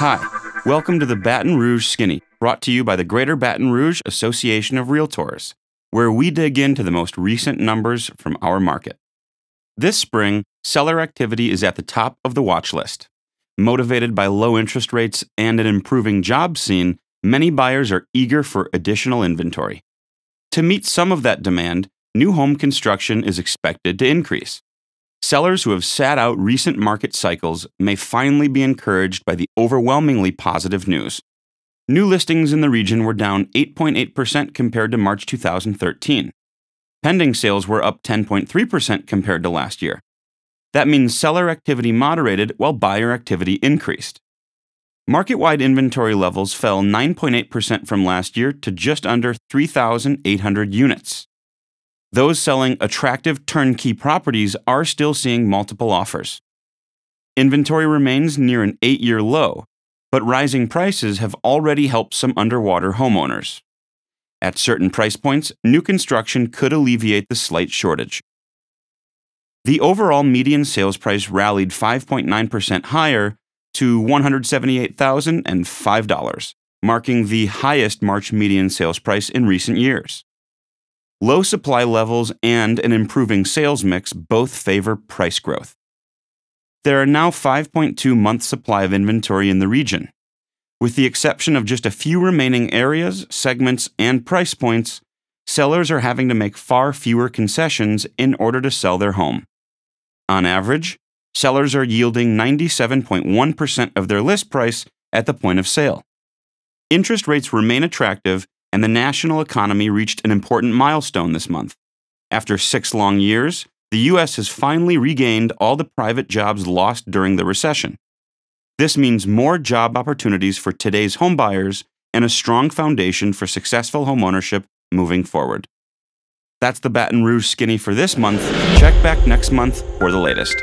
Hi, welcome to the Baton Rouge Skinny, brought to you by the Greater Baton Rouge Association of Realtors, where we dig into the most recent numbers from our market. This spring, seller activity is at the top of the watch list. Motivated by low interest rates and an improving job scene, many buyers are eager for additional inventory. To meet some of that demand, new home construction is expected to increase. Sellers who have sat out recent market cycles may finally be encouraged by the overwhelmingly positive news. New listings in the region were down 8.8% compared to March 2013. Pending sales were up 10.3% compared to last year. That means seller activity moderated while buyer activity increased. Market wide inventory levels fell 9.8% from last year to just under 3,800 units those selling attractive turnkey properties are still seeing multiple offers. Inventory remains near an eight year low, but rising prices have already helped some underwater homeowners. At certain price points, new construction could alleviate the slight shortage. The overall median sales price rallied 5.9% higher to $178,005, marking the highest March median sales price in recent years. Low supply levels and an improving sales mix both favor price growth. There are now 5.2 month supply of inventory in the region. With the exception of just a few remaining areas, segments, and price points, sellers are having to make far fewer concessions in order to sell their home. On average, sellers are yielding 97.1% of their list price at the point of sale. Interest rates remain attractive and the national economy reached an important milestone this month. After six long years, the U.S. has finally regained all the private jobs lost during the recession. This means more job opportunities for today's homebuyers and a strong foundation for successful homeownership moving forward. That's the Baton Rouge skinny for this month. Check back next month for the latest.